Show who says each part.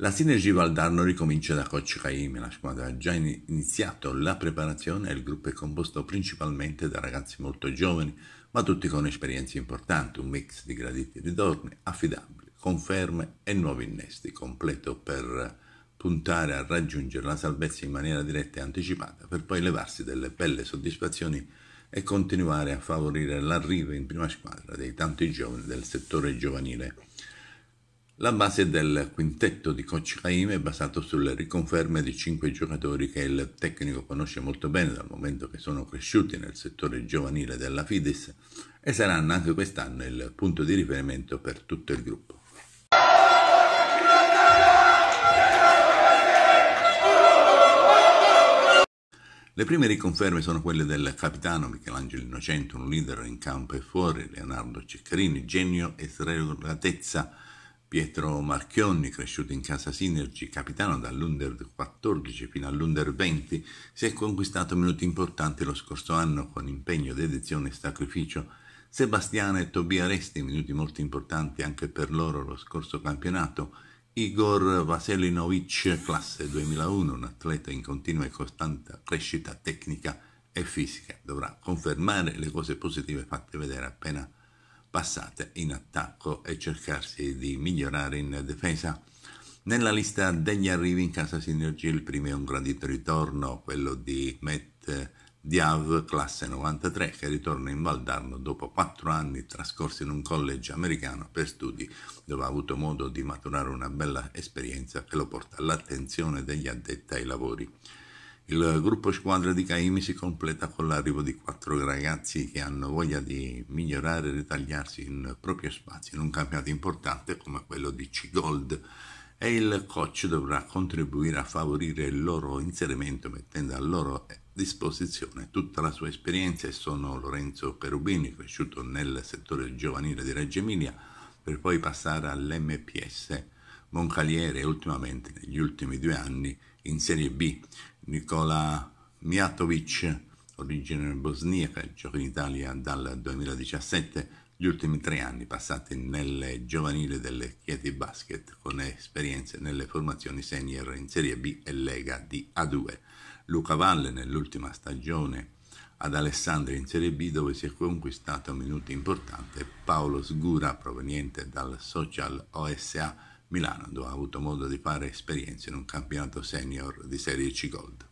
Speaker 1: La Sinergia Valdarno ricomincia da Coach Caime, la squadra ha già iniziato la preparazione e il gruppo è composto principalmente da ragazzi molto giovani, ma tutti con esperienze importanti, un mix di graditi e ritorni affidabili, conferme e nuovi innesti, completo per puntare a raggiungere la salvezza in maniera diretta e anticipata, per poi levarsi delle belle soddisfazioni e continuare a favorire l'arrivo in prima squadra dei tanti giovani del settore giovanile la base del quintetto di Coach Haim è basato sulle riconferme di cinque giocatori che il tecnico conosce molto bene dal momento che sono cresciuti nel settore giovanile della Fides e saranno anche quest'anno il punto di riferimento per tutto il gruppo. Le prime riconferme sono quelle del capitano Michelangelo Innocento, un leader in campo e fuori, Leonardo Ceccarini, genio e sregolatezza Pietro Marchionni, cresciuto in casa Sinergi, capitano dall'Under 14 fino all'Under 20, si è conquistato minuti importanti lo scorso anno con impegno, dedizione e sacrificio. Sebastiano e Tobia Resti, minuti molto importanti anche per loro lo scorso campionato. Igor Vaselinovic, classe 2001, un atleta in continua e costante crescita tecnica e fisica. Dovrà confermare le cose positive fatte vedere appena passate in attacco e cercarsi di migliorare in difesa. Nella lista degli arrivi in casa Synergy il primo è un gradito ritorno, quello di Matt Diav, classe 93, che ritorna in Valdarno dopo quattro anni trascorsi in un college americano per studi, dove ha avuto modo di maturare una bella esperienza che lo porta all'attenzione degli addetti ai lavori. Il gruppo squadra di Caimi si completa con l'arrivo di quattro ragazzi che hanno voglia di migliorare e ritagliarsi in proprio spazio in un campionato importante come quello di C-Gold e il coach dovrà contribuire a favorire il loro inserimento mettendo a loro disposizione tutta la sua esperienza e sono Lorenzo Perubini, cresciuto nel settore giovanile di Reggio Emilia, per poi passare all'MPS Moncaliere e ultimamente, negli ultimi due anni, in Serie B. Nicola Mijatovic, origine bosniaca, gioca in Italia dal 2017, gli ultimi tre anni passati nelle giovanili delle Chieti Basket con esperienze nelle formazioni senior in Serie B e Lega di A2. Luca Valle nell'ultima stagione ad Alessandria in Serie B dove si è conquistato minuti importanti. Paolo Sgura proveniente dal Social OSA Milano, dove ha avuto modo di fare esperienze in un campionato senior di Serie C Gold.